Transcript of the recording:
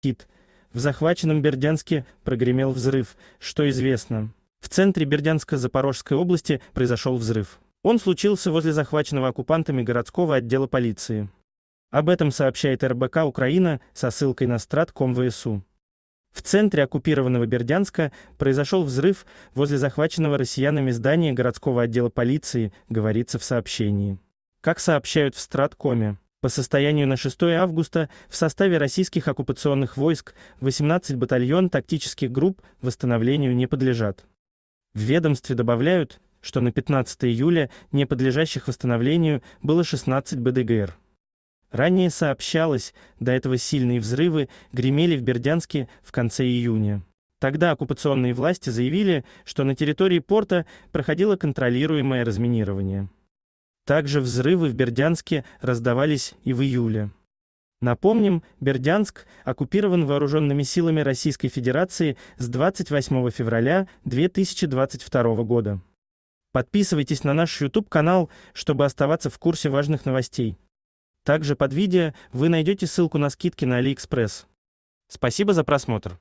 Тит. В захваченном Бердянске прогремел взрыв, что известно. В центре Бердянска Запорожской области произошел взрыв. Он случился возле захваченного оккупантами городского отдела полиции. Об этом сообщает РБК Украина со ссылкой на Стратком ВСУ. В центре оккупированного Бердянска произошел взрыв возле захваченного россиянами здания городского отдела полиции, говорится в сообщении. Как сообщают в Страткоме, по состоянию на 6 августа в составе российских оккупационных войск 18 батальон тактических групп восстановлению не подлежат. В ведомстве добавляют, что на 15 июля не подлежащих восстановлению было 16 БДГР. Ранее сообщалось, до этого сильные взрывы гремели в Бердянске в конце июня. Тогда оккупационные власти заявили, что на территории порта проходило контролируемое разминирование. Также взрывы в Бердянске раздавались и в июле. Напомним, Бердянск оккупирован вооруженными силами Российской Федерации с 28 февраля 2022 года. Подписывайтесь на наш YouTube-канал, чтобы оставаться в курсе важных новостей. Также под видео вы найдете ссылку на скидки на AliExpress. Спасибо за просмотр.